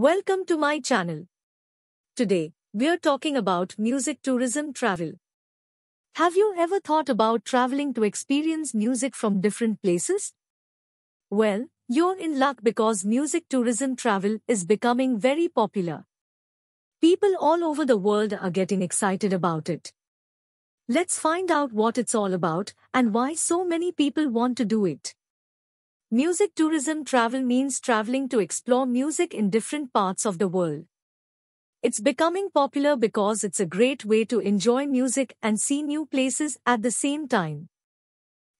Welcome to my channel. Today, we're talking about music tourism travel. Have you ever thought about traveling to experience music from different places? Well, you're in luck because music tourism travel is becoming very popular. People all over the world are getting excited about it. Let's find out what it's all about and why so many people want to do it. Music tourism travel means traveling to explore music in different parts of the world. It's becoming popular because it's a great way to enjoy music and see new places at the same time.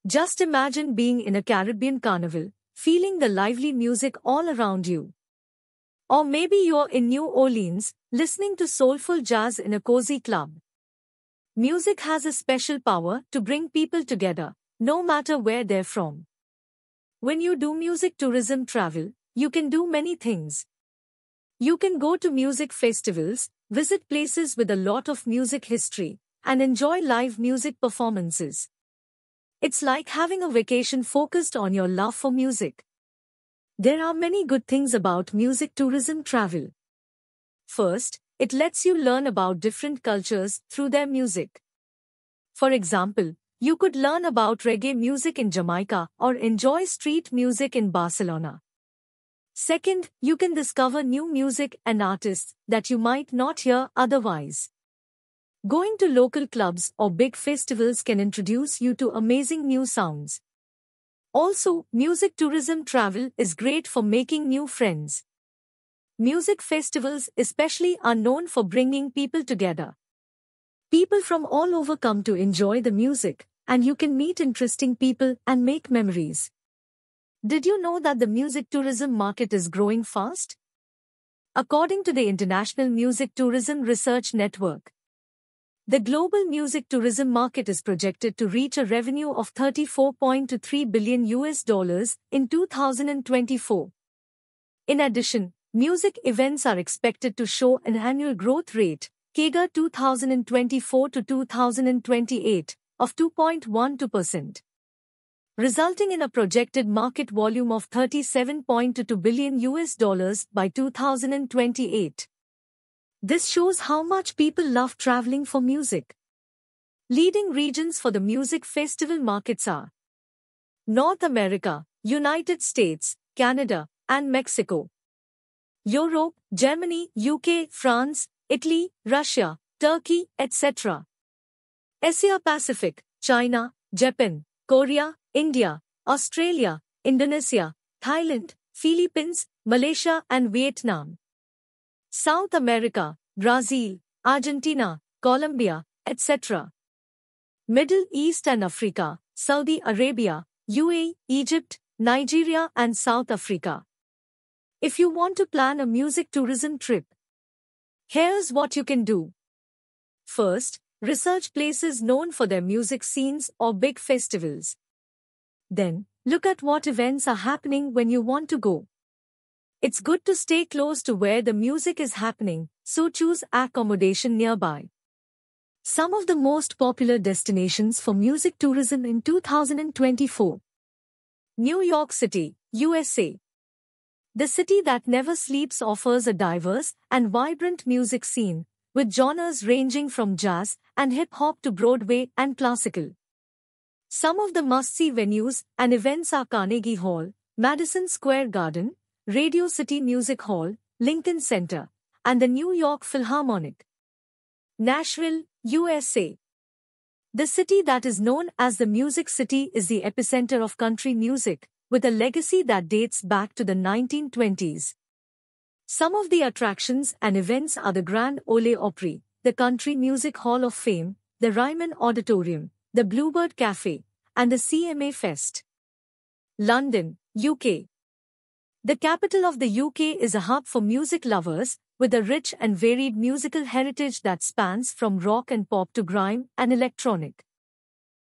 Just imagine being in a Caribbean carnival, feeling the lively music all around you. Or maybe you're in New Orleans, listening to soulful jazz in a cozy club. Music has a special power to bring people together, no matter where they're from. When you do music tourism travel, you can do many things. You can go to music festivals, visit places with a lot of music history, and enjoy live music performances. It's like having a vacation focused on your love for music. There are many good things about music tourism travel. First, it lets you learn about different cultures through their music. For example, you could learn about reggae music in Jamaica or enjoy street music in Barcelona. Second, you can discover new music and artists that you might not hear otherwise. Going to local clubs or big festivals can introduce you to amazing new sounds. Also, music tourism travel is great for making new friends. Music festivals especially are known for bringing people together. People from all over come to enjoy the music, and you can meet interesting people and make memories. Did you know that the music tourism market is growing fast? According to the International Music Tourism Research Network, the global music tourism market is projected to reach a revenue of 34.3 billion US dollars in 2024. In addition, music events are expected to show an annual growth rate, CAGR 2024 to 2028, of 2.12%, resulting in a projected market volume of 37.2 billion US dollars by 2028. This shows how much people love traveling for music. Leading regions for the music festival markets are North America, United States, Canada, and Mexico. Europe, Germany, UK, France, Italy, Russia, Turkey, etc. Asia Pacific, China, Japan, Korea, India, Australia, Indonesia, Thailand, Philippines, Malaysia and Vietnam. South America, Brazil, Argentina, Colombia, etc. Middle East and Africa, Saudi Arabia, UAE, Egypt, Nigeria and South Africa. If you want to plan a music tourism trip, here's what you can do. First, research places known for their music scenes or big festivals. Then, look at what events are happening when you want to go. It's good to stay close to where the music is happening, so choose accommodation nearby. Some of the most popular destinations for music tourism in 2024 New York City, USA. The city that never sleeps offers a diverse and vibrant music scene, with genres ranging from jazz and hip hop to Broadway and classical. Some of the must see venues and events are Carnegie Hall, Madison Square Garden, Radio City Music Hall, Lincoln Center, and the New York Philharmonic. Nashville, USA. The city that is known as the Music City is the epicenter of country music, with a legacy that dates back to the 1920s. Some of the attractions and events are the Grand Ole Opry, the Country Music Hall of Fame, the Ryman Auditorium, the Bluebird Cafe, and the CMA Fest. London, UK. The capital of the UK is a hub for music lovers, with a rich and varied musical heritage that spans from rock and pop to grime and electronic.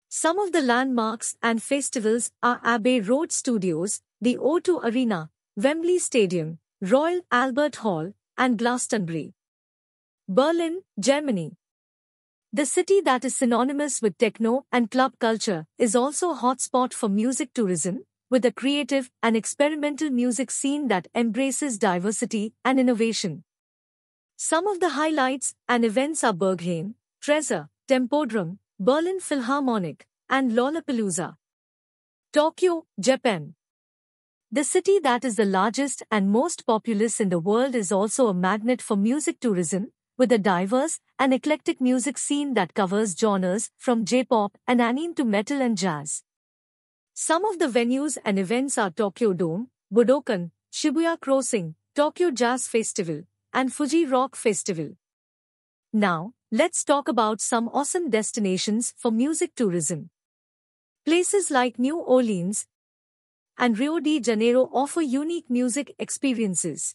Some of the landmarks and festivals are Abbey Road Studios, the O2 Arena, Wembley Stadium, Royal Albert Hall, and Glastonbury. Berlin, Germany. The city that is synonymous with techno and club culture is also a hotspot for music tourism, with a creative and experimental music scene that embraces diversity and innovation. Some of the highlights and events are Berghain, Trezza, Tempodrum, Berlin Philharmonic, and Lollapalooza. Tokyo, Japan. The city that is the largest and most populous in the world is also a magnet for music tourism, with a diverse and eclectic music scene that covers genres from J-pop and anime to metal and jazz. Some of the venues and events are Tokyo Dome, Budokan, Shibuya Crossing, Tokyo Jazz Festival, and Fuji Rock Festival. Now, let's talk about some awesome destinations for music tourism. Places like New Orleans, and Rio de Janeiro offer unique music experiences.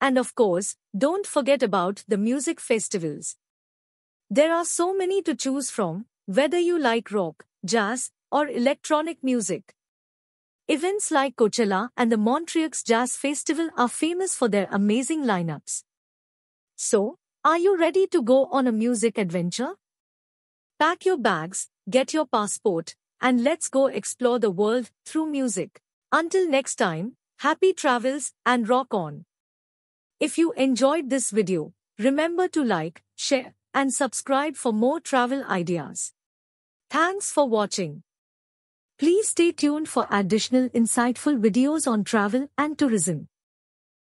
And of course, don't forget about the music festivals. There are so many to choose from, whether you like rock, jazz, or electronic music. Events like Coachella and the Montreux Jazz Festival are famous for their amazing lineups. So, are you ready to go on a music adventure? Pack your bags, get your passport, and let's go explore the world through music. Until next time, happy travels and rock on. If you enjoyed this video, remember to like, share, and subscribe for more travel ideas. Thanks for watching. Please stay tuned for additional insightful videos on travel and tourism.